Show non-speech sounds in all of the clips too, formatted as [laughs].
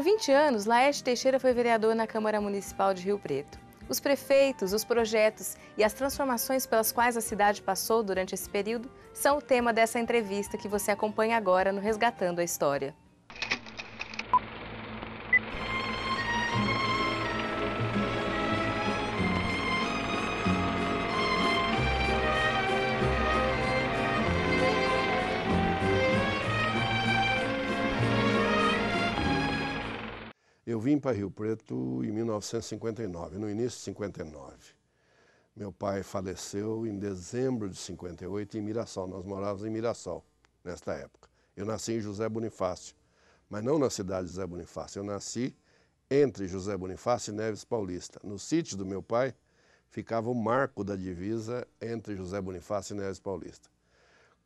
Por 20 anos, Laerte Teixeira foi vereador na Câmara Municipal de Rio Preto. Os prefeitos, os projetos e as transformações pelas quais a cidade passou durante esse período são o tema dessa entrevista que você acompanha agora no Resgatando a História. Eu vim para Rio Preto em 1959, no início de 59. Meu pai faleceu em dezembro de 58 em Mirassol. Nós morávamos em Mirassol nesta época. Eu nasci em José Bonifácio, mas não na cidade de José Bonifácio. Eu nasci entre José Bonifácio e Neves Paulista. No sítio do meu pai ficava o marco da divisa entre José Bonifácio e Neves Paulista.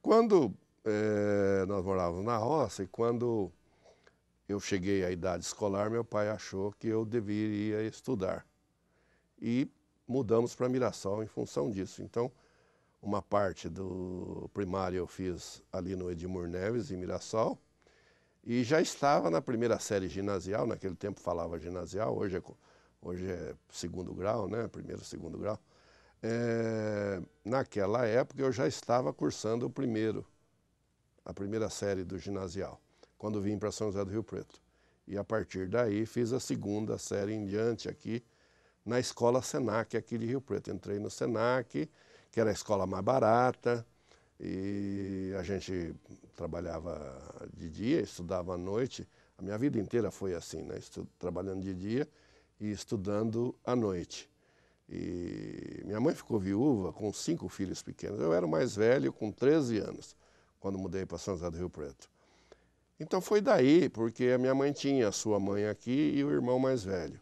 Quando eh, nós morávamos na roça e quando eu cheguei à idade escolar, meu pai achou que eu deveria estudar. E mudamos para Mirassol em função disso. Então, uma parte do primário eu fiz ali no Edmur Neves, em Mirassol, e já estava na primeira série ginasial, naquele tempo falava ginasial, hoje é, hoje é segundo grau, né? Primeiro, segundo grau. É, naquela época eu já estava cursando o primeiro, a primeira série do ginasial quando vim para São José do Rio Preto. E a partir daí fiz a segunda série em diante aqui na escola Senac aqui de Rio Preto. Entrei no Senac, que era a escola mais barata, e a gente trabalhava de dia, estudava à noite. A minha vida inteira foi assim, né? trabalhando de dia e estudando à noite. E minha mãe ficou viúva com cinco filhos pequenos. Eu era o mais velho, com 13 anos, quando mudei para São José do Rio Preto. Então foi daí, porque a minha mãe tinha a sua mãe aqui e o irmão mais velho.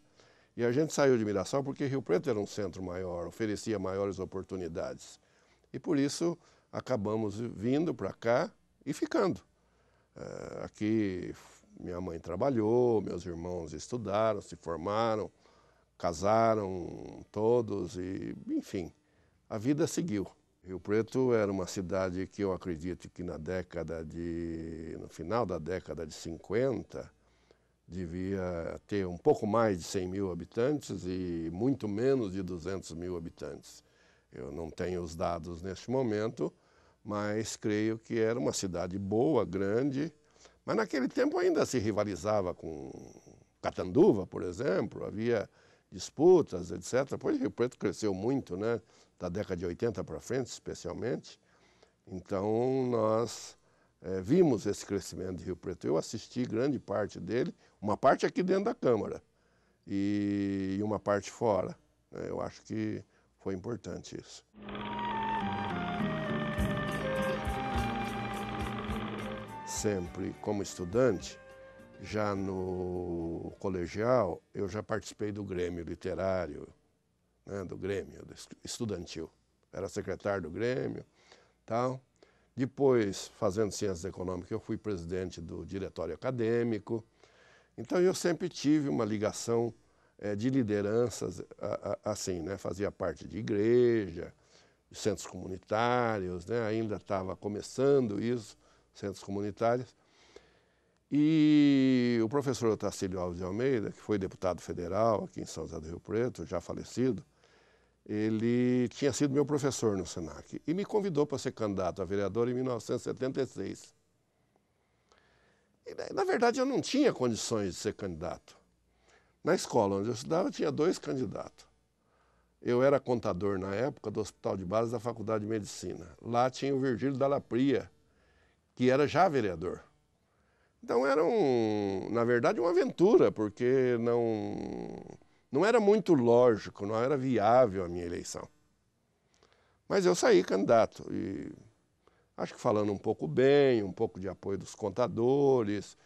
E a gente saiu de Mirassol porque Rio Preto era um centro maior, oferecia maiores oportunidades. E por isso acabamos vindo para cá e ficando. Eh, aqui minha mãe trabalhou, meus irmãos estudaram, se formaram, casaram todos e, enfim, a vida seguiu. Rio Preto era uma cidade que eu acredito que na década de. no final da década de 50 devia ter um pouco mais de 100 mil habitantes e muito menos de 200 mil habitantes. Eu não tenho os dados neste momento, mas creio que era uma cidade boa, grande, mas naquele tempo ainda se rivalizava com Catanduva, por exemplo, havia disputas, etc. Pois Rio Preto cresceu muito, né? da década de 80 para frente, especialmente. Então, nós é, vimos esse crescimento de Rio Preto. Eu assisti grande parte dele, uma parte aqui dentro da Câmara e uma parte fora. Né? Eu acho que foi importante isso. Sempre como estudante, já no colegial, eu já participei do Grêmio Literário, né, do Grêmio, do estudantil. Era secretário do Grêmio, tal. Depois, fazendo ciências econômicas, eu fui presidente do diretório acadêmico. Então, eu sempre tive uma ligação é, de lideranças, a, a, assim, né? Fazia parte de igreja, centros comunitários, né? Ainda estava começando isso, centros comunitários. E o professor Otacílio Alves de Almeida, que foi deputado federal aqui em São José do Rio Preto, já falecido, ele tinha sido meu professor no SENAC e me convidou para ser candidato a vereador em 1976. E, né, na verdade, eu não tinha condições de ser candidato. Na escola onde eu estudava, eu tinha dois candidatos. Eu era contador na época do Hospital de Base da Faculdade de Medicina. Lá tinha o Virgílio Dalapria, que era já vereador. Então era, um, na verdade, uma aventura, porque não, não era muito lógico, não era viável a minha eleição. Mas eu saí candidato e acho que falando um pouco bem, um pouco de apoio dos contadores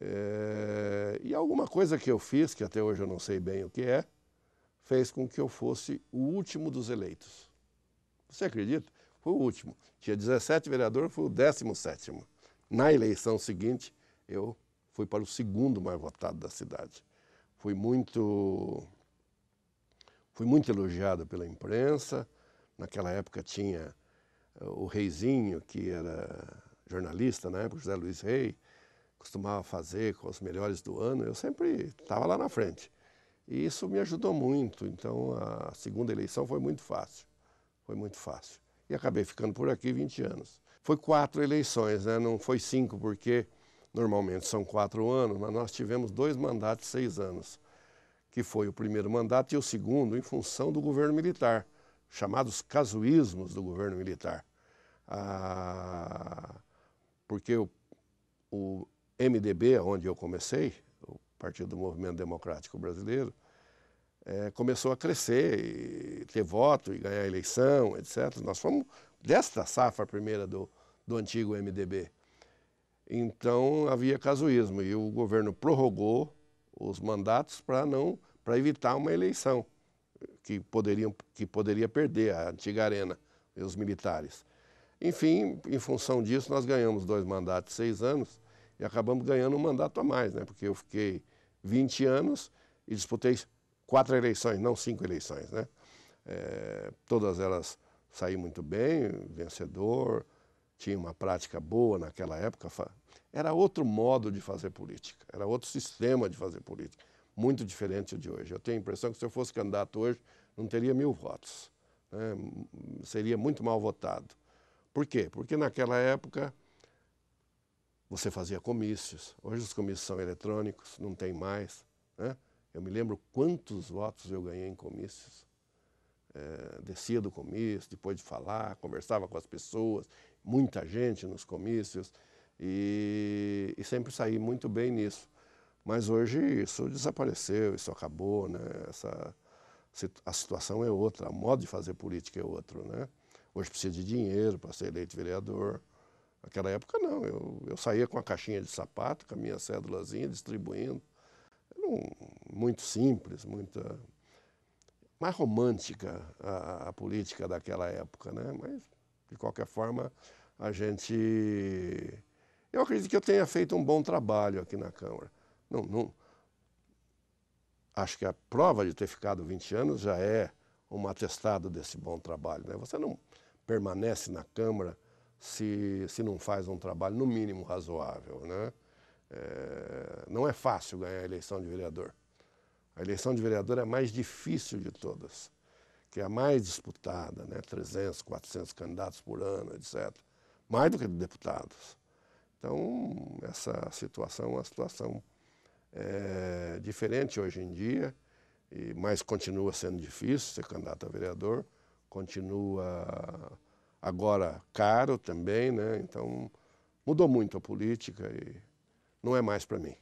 é, e alguma coisa que eu fiz, que até hoje eu não sei bem o que é, fez com que eu fosse o último dos eleitos. Você acredita? Foi o último. Tinha 17 vereadores, fui o 17º. Na eleição seguinte, eu fui para o segundo mais votado da cidade. Fui muito, fui muito elogiado pela imprensa. Naquela época tinha eh, o Reizinho, que era jornalista na época, José Luiz Rei, costumava fazer com os melhores do ano. Eu sempre estava lá na frente. E isso me ajudou muito. Então a segunda eleição foi muito fácil. Foi muito fácil. E acabei ficando por aqui 20 anos. Foi quatro eleições, né? não foi cinco, porque normalmente são quatro anos, mas nós tivemos dois mandatos de seis anos, que foi o primeiro mandato e o segundo em função do governo militar, chamados casuísmos do governo militar. Ah, porque o, o MDB, onde eu comecei, o Partido do Movimento Democrático Brasileiro, é, começou a crescer, e ter voto e ganhar eleição, etc. Nós fomos desta safra primeira do, do antigo MDB. Então havia casuísmo e o governo prorrogou os mandatos para não para evitar uma eleição que poderiam que poderia perder a antiga arena e os militares. Enfim, em função disso nós ganhamos dois mandatos, seis anos e acabamos ganhando um mandato a mais, né? Porque eu fiquei 20 anos e disputei quatro eleições, não cinco eleições, né? É, todas elas saí muito bem, vencedor, tinha uma prática boa naquela época, era outro modo de fazer política, era outro sistema de fazer política, muito diferente de hoje. Eu tenho a impressão que se eu fosse candidato hoje, não teria mil votos. Né? Seria muito mal votado. Por quê? Porque naquela época você fazia comícios. Hoje os comícios são eletrônicos, não tem mais. Né? Eu me lembro quantos votos eu ganhei em comícios. É, descia do comício, depois de falar, conversava com as pessoas, muita gente nos comícios e, e sempre saí muito bem nisso. Mas hoje isso desapareceu, isso acabou, né? Essa, a situação é outra, o modo de fazer política é outro, né? Hoje precisa de dinheiro para ser eleito vereador. Naquela época, não. Eu, eu saía com a caixinha de sapato, com a minha cédulazinha, distribuindo. Um, muito simples, muito mais romântica a, a, política daquela época, né? Mas de qualquer forma a gente eu acredito que eu tenha feito um bom trabalho aqui na Câmara. Não, não. Acho que a prova de ter ficado 20 anos já é um atestado desse bom trabalho. Né? Você não permanece na Câmara se, se não faz um trabalho, no mínimo, razoável. Né? É, não é fácil ganhar a eleição de vereador. A eleição de vereador é a mais difícil de todas, que é a mais disputada, né? 300, 400 candidatos por ano, etc. Mais do que de deputados. Então, essa situação é uma situação é, diferente hoje em dia, e, mas continua sendo difícil ser candidato a vereador, continua agora caro também, né? Então, mudou muito a política e não é mais para mim.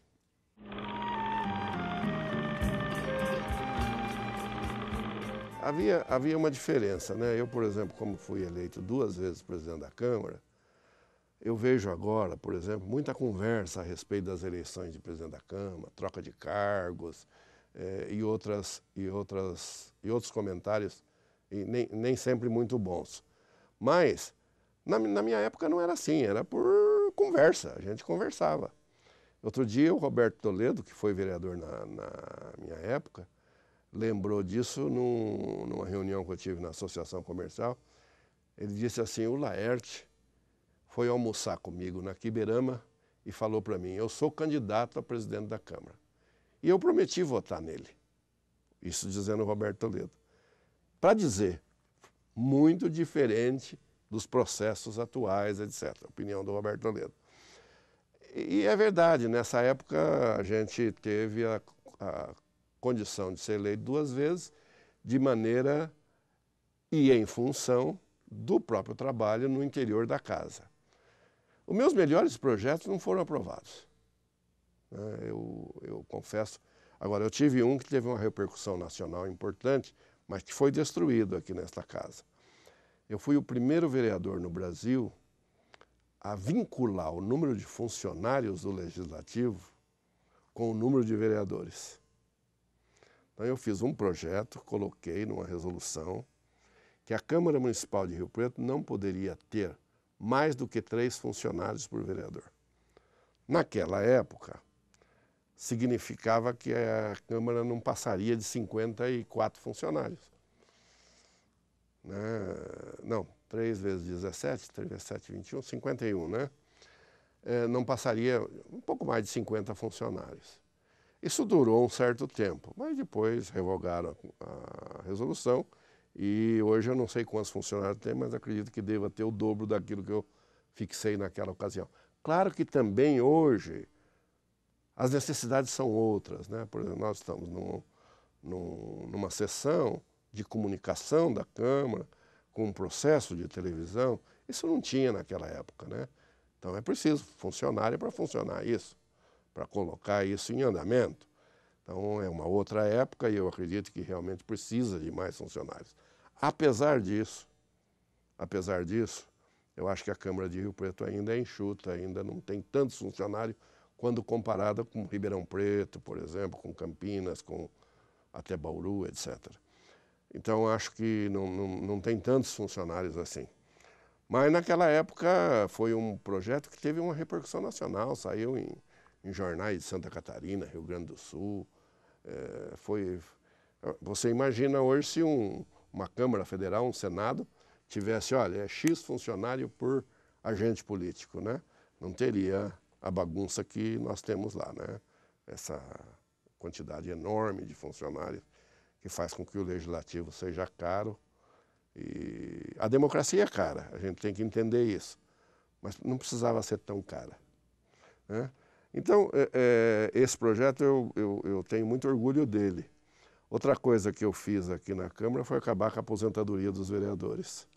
Havia, havia uma diferença, né? Eu, por exemplo, como fui eleito duas vezes presidente da Câmara, eu vejo agora, por exemplo, muita conversa a respeito das eleições de presidente da Câmara, troca de cargos eh, e, outras, e, outras, e outros comentários, e nem, nem sempre muito bons. Mas, na, na minha época não era assim, era por conversa, a gente conversava. Outro dia, o Roberto Toledo, que foi vereador na, na minha época, lembrou disso num, numa reunião que eu tive na Associação Comercial. Ele disse assim: o Laerte foi almoçar comigo na Quiberama e falou para mim: Eu sou candidato a presidente da Câmara. E eu prometi votar nele. Isso dizendo Roberto Toledo. Para dizer, muito diferente dos processos atuais, etc. Opinião do Roberto Toledo. E é verdade, nessa época a gente teve a, a condição de ser eleito duas vezes, de maneira e em função do próprio trabalho no interior da casa. Os meus melhores projetos não foram aprovados. Né, eu, eu confesso. Agora, eu tive um que teve uma repercussão nacional importante, mas que foi destruído aqui nesta casa. Eu fui o primeiro vereador no Brasil a vincular o número de funcionários do Legislativo com o número de vereadores. Então, eu fiz um projeto, coloquei numa resolução, que a Câmara Municipal de Rio Preto não poderia ter mais do que três funcionários por vereador. Naquela época, significava que a Câmara não passaria de 54 funcionários. Né? Não, 3 vezes 17, 3 vezes 7, 21, 51, né? É, não passaria um pouco mais de 50 funcionários. Isso durou um certo tempo, mas depois revogaram a resolução e hoje eu não sei quantos funcionários tem, mas acredito que deva ter o dobro daquilo que eu fixei naquela ocasião. Claro que também hoje as necessidades são outras, né? Por exemplo, nós estamos num, num, numa sessão de comunicação da Câmara com um processo de televisão. Isso não tinha naquela época, né? Então é preciso funcionário para funcionar isso, para colocar isso em andamento. Então é uma outra época e eu acredito que realmente precisa de mais funcionários. Apesar disso, apesar disso, eu acho que a Câmara de Rio Preto ainda é enxuta, ainda não tem tantos funcionários quando comparada com Ribeirão Preto, por exemplo, com Campinas, com até Bauru, etc. Então, acho que não, não, não tem tantos funcionários assim. Mas naquela época foi um projeto que teve uma repercussão nacional, saiu em, em jornais de Santa Catarina, Rio Grande do Sul. É, foi, você imagina hoje se um, uma Câmara Federal, um Senado, tivesse, olha, é X funcionário por agente político, né? Não teria a bagunça que nós temos lá, né? Essa quantidade enorme de funcionários que faz com que o legislativo seja caro. E a democracia é cara, a gente tem que entender isso. Mas não precisava ser tão cara. Né? Então, é, é, esse projeto eu, eu, eu tenho muito orgulho dele. Outra coisa que eu fiz aqui na Câmara foi acabar com a aposentadoria dos vereadores.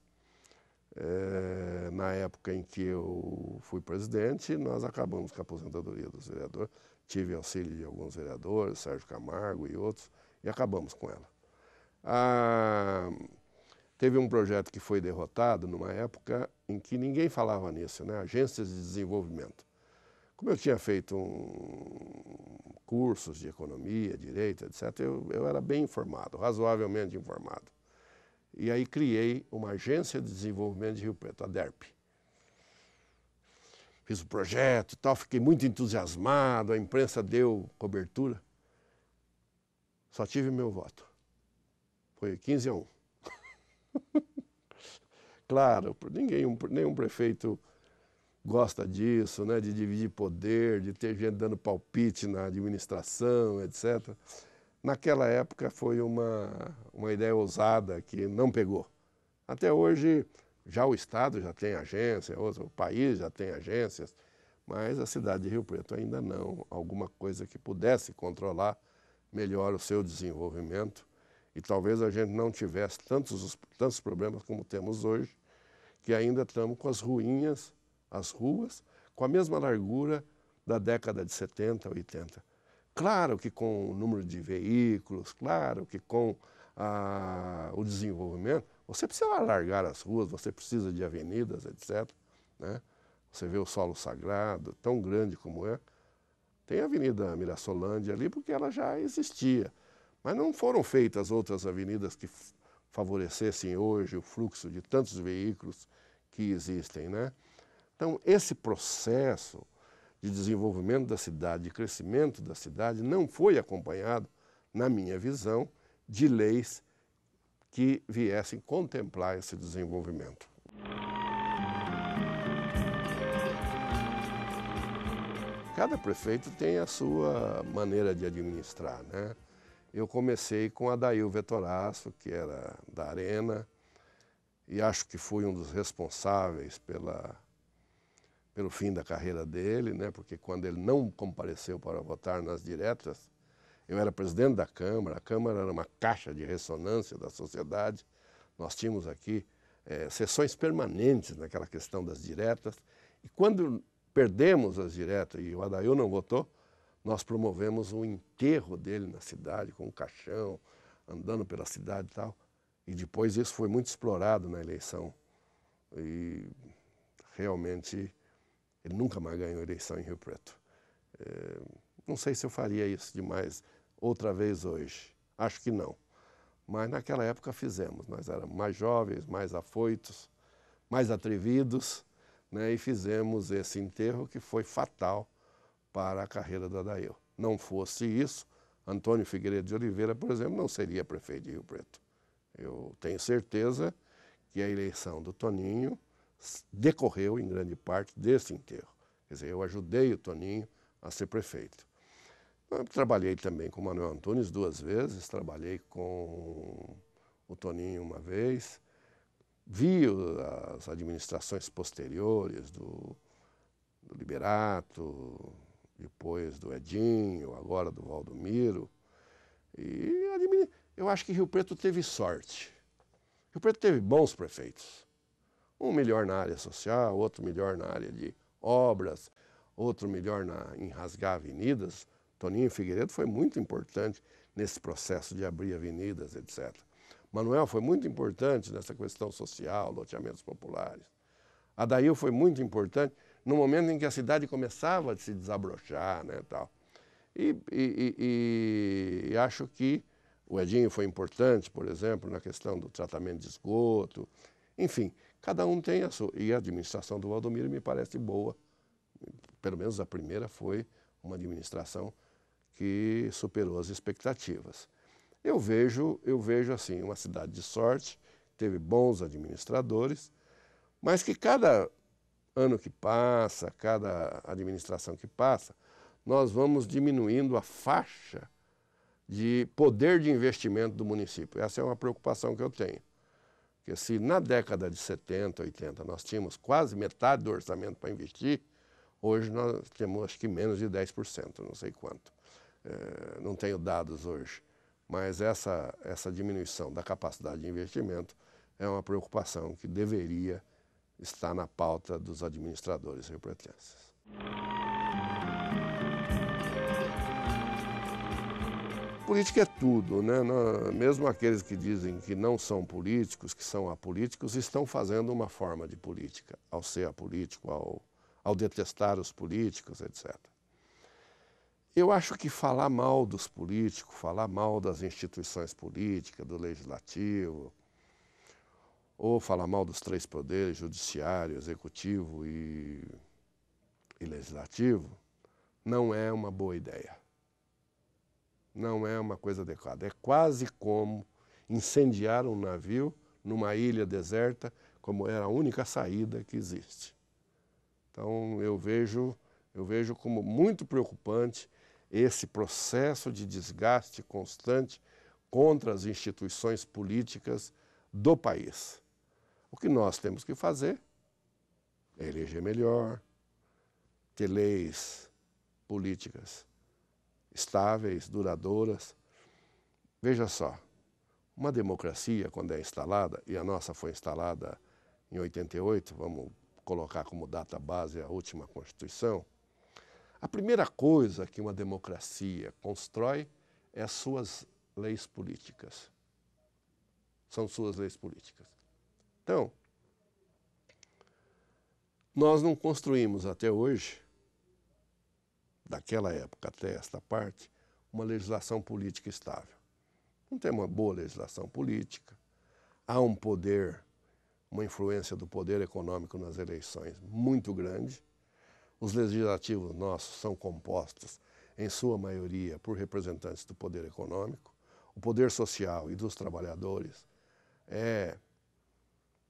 É, na época em que eu fui presidente, nós acabamos com a aposentadoria dos vereadores. Tive auxílio de alguns vereadores, Sérgio Camargo e outros, e acabamos com ela. Ah, teve um projeto que foi derrotado numa época em que ninguém falava nisso, né? agências de desenvolvimento. Como eu tinha feito um, cursos de economia, direito, etc., eu, eu era bem informado, razoavelmente informado. E aí criei uma agência de desenvolvimento de Rio Preto, a DERP. Fiz o projeto e tal, fiquei muito entusiasmado, a imprensa deu cobertura. Só tive meu voto. Foi 15 a 1. [laughs] claro, ninguém, nenhum prefeito gosta disso, né? de dividir poder, de ter gente dando palpite na administração, etc. Naquela época foi uma, uma ideia ousada que não pegou. Até hoje, já o Estado já tem agência, o país já tem agências, mas a cidade de Rio Preto ainda não. Alguma coisa que pudesse controlar melhor o seu desenvolvimento e talvez a gente não tivesse tantos, tantos problemas como temos hoje, que ainda estamos com as ruínas as ruas com a mesma largura da década de 70, 80. Claro que com o número de veículos, claro que com a, ah, o desenvolvimento, você precisa alargar as ruas, você precisa de avenidas, etc. Né? Você vê o solo sagrado, tão grande como é. Tem a Avenida Mirassolândia ali, porque ela já existia. Mas não foram feitas outras avenidas que favorecessem hoje o fluxo de tantos veículos que existem, né? Então, esse processo de desenvolvimento da cidade, de crescimento da cidade, não foi acompanhado, na minha visão, de leis que viessem contemplar esse desenvolvimento. Cada prefeito tem a sua maneira de administrar, né? Eu comecei com Adail Vetoraço, que era da Arena, e acho que fui um dos responsáveis pela pelo fim da carreira dele, né? porque quando ele não compareceu para votar nas diretas, eu era presidente da Câmara, a Câmara era uma caixa de ressonância da sociedade, nós tínhamos aqui é, sessões permanentes naquela questão das diretas, e quando perdemos as diretas e o Adail não votou, nós promovemos o enterro dele na cidade, com um caixão, andando pela cidade e tal, e depois isso foi muito explorado na eleição, e realmente ele nunca mais ganhou eleição em Rio Preto. É, não sei se eu faria isso demais outra vez hoje. Acho que não. Mas naquela época fizemos. Nós éramos mais jovens, mais afoitos, mais atrevidos, né? e fizemos esse enterro que foi fatal para a carreira do Adail. Não fosse isso, Antônio Figueiredo de Oliveira, por exemplo, não seria prefeito de Rio Preto. Eu tenho certeza que a eleição do Toninho decorreu, em grande parte, desse enterro. Quer dizer, eu ajudei o Toninho a ser prefeito. Eu trabalhei também com o Manuel Antunes duas vezes, trabalhei com o Toninho uma vez, vi as administrações posteriores do, do Liberato, depois do Edinho, agora do Valdomiro. E eu acho que Rio Preto teve sorte. Rio Preto teve bons prefeitos. Um melhor na área social, outro melhor na área de obras, outro melhor na, em rasgar avenidas. Toninho Figueiredo foi muito importante nesse processo de abrir avenidas, etc. Manuel foi muito importante nessa questão social, loteamentos populares. Adail foi muito importante no momento em que a cidade começava a se desabrochar, né, tal. E, e, e, e acho que o Edinho foi importante, por exemplo, na questão do tratamento de esgoto, enfim. Cada um tem a sua. E a administração do Valdomiro me parece boa. Pelo menos a primeira foi uma administração que superou as expectativas. Eu vejo, eu vejo assim, uma cidade de sorte, teve bons administradores, mas que cada ano que passa, cada administração que passa, nós vamos diminuindo a faixa de poder de investimento do município. Essa é uma preocupação que eu tenho. Porque se na década de 70, 80 nós tínhamos quase metade do orçamento para investir, hoje nós temos acho que menos de 10%, não sei quanto. É, não tenho dados hoje, mas essa, essa diminuição da capacidade de investimento é uma preocupação que deveria estar na pauta dos administradores rio-pretenses. política é tudo, né? Mesmo aqueles que dizem que não são políticos, que são apolíticos, estão fazendo uma forma de política, ao ser apolítico, ao, ao detestar os políticos, etc. Eu acho que falar mal dos políticos, falar mal das instituições políticas, do legislativo, ou falar mal dos três poderes, judiciário, executivo e, e legislativo, não é uma boa ideia não é uma coisa adequada. É quase como incendiar um navio numa ilha deserta, como era a única saída que existe. Então eu vejo, eu vejo como muito preocupante esse processo de desgaste constante contra as instituições políticas do país. O que nós temos que fazer é eleger melhor, ter leis políticas estáveis, duradouras. Veja só, uma democracia, quando é instalada, e a nossa foi instalada em 88, vamos colocar como data base a última Constituição, a primeira coisa que uma democracia constrói é as suas leis políticas. São suas leis políticas. Então, nós não construímos até hoje daquela época até esta parte, uma legislação política estável. Não tem uma boa legislação política, há um poder, uma influência do poder econômico nas eleições muito grande. Os legislativos nossos são compostos, em sua maioria, por representantes do poder econômico. O poder social e dos trabalhadores é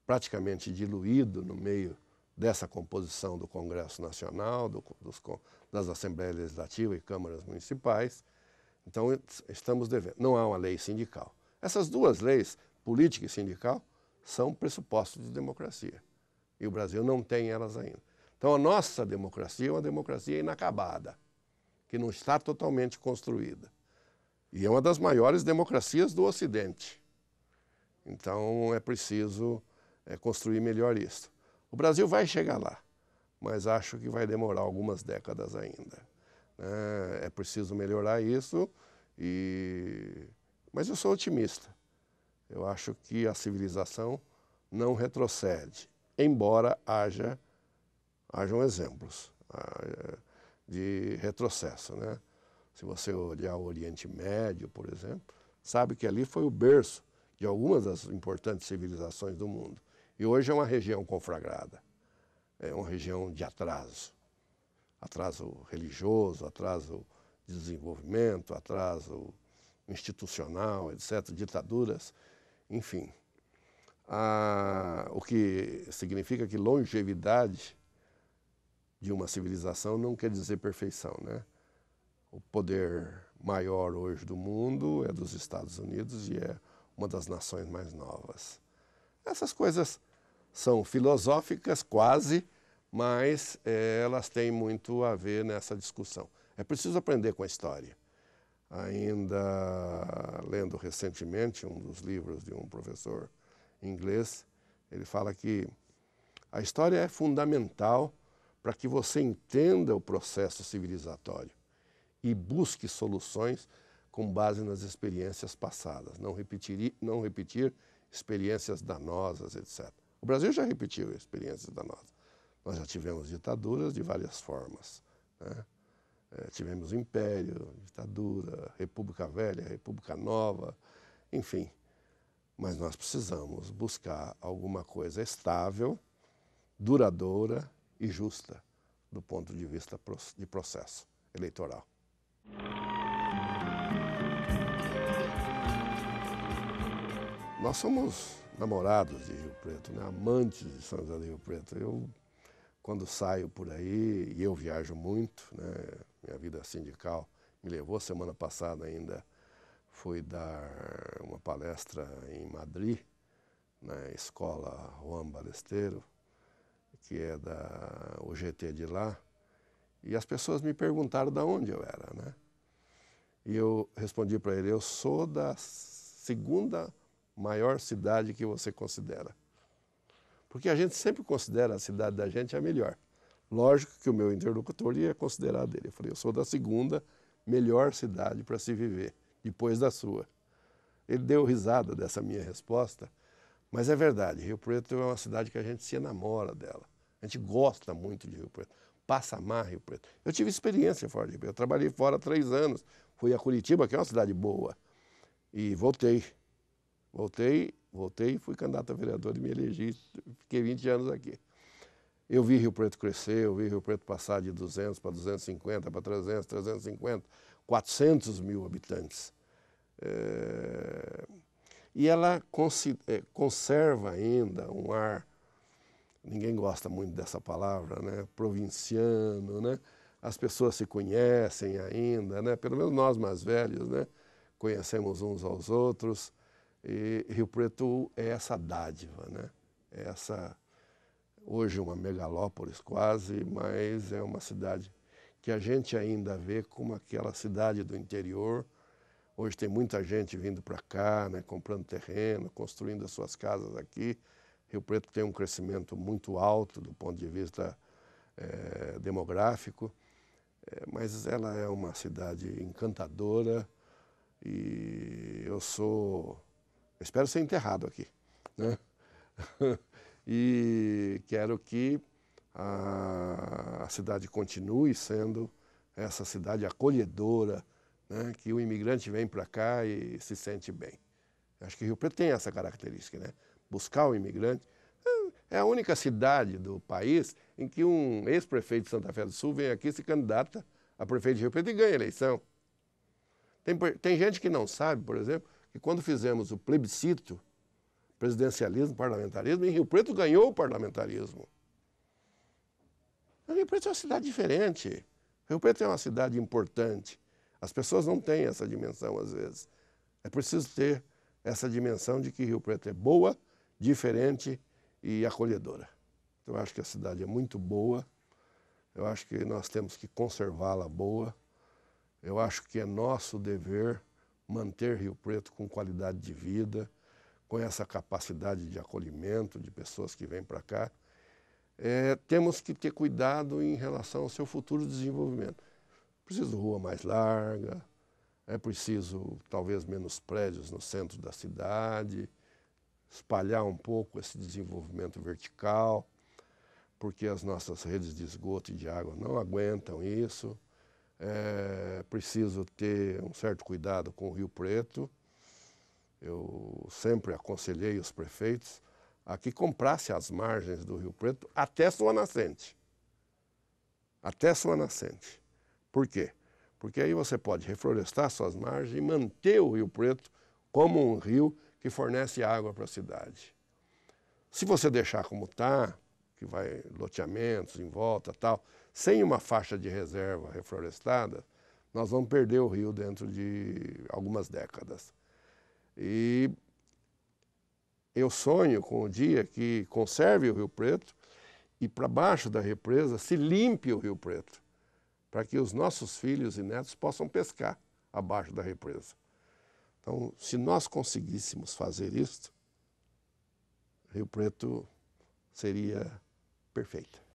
praticamente diluído no meio dessa composição do Congresso Nacional, do, dos, das Assembleias Legislativas e Câmaras Municipais. Então, estamos devendo. Não há uma lei sindical. Essas duas leis, política e sindical, são pressupostos de democracia. E o Brasil não tem elas ainda. Então, a nossa democracia é uma democracia inacabada, que não está totalmente construída. E é uma das maiores democracias do Ocidente. Então, é preciso é, construir melhor isso. O Brasil vai chegar lá mas acho que vai demorar algumas décadas ainda. Né? É preciso melhorar isso, e... mas eu sou otimista. Eu acho que a civilização não retrocede, embora haja hajam exemplos ah, de retrocesso. Né? Se você olhar o Oriente Médio, por exemplo, sabe que ali foi o berço de algumas das importantes civilizações do mundo. E hoje é uma região conflagrada é uma região de atraso. Atraso religioso, atraso de desenvolvimento, atraso institucional, etc., ditaduras, enfim. Ah, o que significa que longevidade de uma civilização não quer dizer perfeição, né? O poder maior hoje do mundo é dos Estados Unidos e é uma das nações mais novas. Essas coisas são filosóficas quase, mas é, elas têm muito a ver nessa discussão. É preciso aprender com a história. Ainda lendo recentemente um dos livros de um professor inglês, ele fala que a história é fundamental para que você entenda o processo civilizatório e busque soluções com base nas experiências passadas, não repetir, não repetir experiências danosas, etc. O Brasil já repetiu experiências da nossa. Nós já tivemos ditaduras de várias formas. Né? É, tivemos império, ditadura, república velha, república nova, enfim. Mas nós precisamos buscar alguma coisa estável, duradoura e justa do ponto de vista de processo eleitoral. Nós somos namorados de Rio Preto, né? amantes de São José do Rio Preto. Eu, quando saio por aí, e eu viajo muito, né? minha vida sindical me levou, semana passada ainda fui dar uma palestra em Madrid, na escola Juan Balesteiro, que é da UGT de lá, e as pessoas me perguntaram de onde eu era, né? E eu respondi para ele, eu sou da segunda maior cidade que você considera. Porque a gente sempre considera a cidade da gente a melhor. Lógico que o meu interlocutor ia considerar a dele. Eu falei, eu sou da segunda melhor cidade para se viver, depois da sua. Ele deu risada dessa minha resposta, mas é verdade. Rio Preto é uma cidade que a gente se enamora dela. A gente gosta muito de Rio Preto. Passa a mar Rio Preto. Eu tive experiência fora de Rio Preto. Eu trabalhei fora três anos. Fui a Curitiba, que é uma cidade boa, e voltei. Voltei, voltei e fui candidato a vereador e me elegi, fiquei 20 anos aqui. Eu vi Rio Preto crescer, eu vi Rio Preto passar de 200 para 250, para 300, 350, 400 mil habitantes. É... E ela eh, conserva ainda um ar, ninguém gosta muito dessa palavra, né? provinciano, né? as pessoas se conhecem ainda, né? pelo menos nós mais velhos, né? conhecemos uns aos outros. E Rio Preto é essa dádiva, né? É essa hoje uma megalópolis quase, mas é uma cidade que a gente ainda vê como aquela cidade do interior. Hoje tem muita gente vindo para cá, né, comprando terreno, construindo as suas casas aqui. Rio Preto tem um crescimento muito alto do ponto de vista é, demográfico, é, mas ela é uma cidade encantadora e eu sou eu espero ser enterrado aqui. Né? [laughs] e quero que a, a cidade continue sendo essa cidade acolhedora, né? que o imigrante vem para cá e se sente bem. Acho que Rio Preto tem essa característica, né? Buscar o imigrante. É a única cidade do país em que um ex-prefeito de Santa Fé do Sul vem aqui, se candidata a prefeito de Rio Preto e ganha a eleição. Tem, tem gente que não sabe, por exemplo, que quando fizemos o plebiscito, presidencialismo, parlamentarismo, em Rio Preto ganhou o parlamentarismo. Rio Preto é uma cidade diferente. Rio Preto é uma cidade importante. As pessoas não têm essa dimensão, às vezes. É preciso ter essa dimensão de que Rio Preto é boa, diferente e acolhedora. Então, eu acho que a cidade é muito boa. Eu acho que nós temos que conservá-la boa. Eu acho que é nosso dever manter Rio Preto com qualidade de vida, com essa capacidade de acolhimento de pessoas que vêm para cá, é, temos que ter cuidado em relação ao seu futuro desenvolvimento. Preciso rua mais larga, é preciso talvez menos prédios no centro da cidade, espalhar um pouco esse desenvolvimento vertical, porque as nossas redes de esgoto e de água não aguentam isso. É preciso ter um certo cuidado com o Rio Preto. Eu sempre aconselhei os prefeitos a que comprasse as margens do Rio Preto até sua nascente. Até sua nascente. Por quê? Porque aí você pode reflorestar suas margens e manter o Rio Preto como um rio que fornece água para a cidade. Se você deixar como está, que vai loteamentos em volta tal, sem uma faixa de reserva reflorestada, nós vamos perder o rio dentro de algumas décadas. E eu sonho com o dia que conserve o Rio Preto e para baixo da represa se limpe o Rio Preto, para que os nossos filhos e netos possam pescar abaixo da represa. Então, se nós conseguíssemos fazer isto, Rio Preto seria perfeita.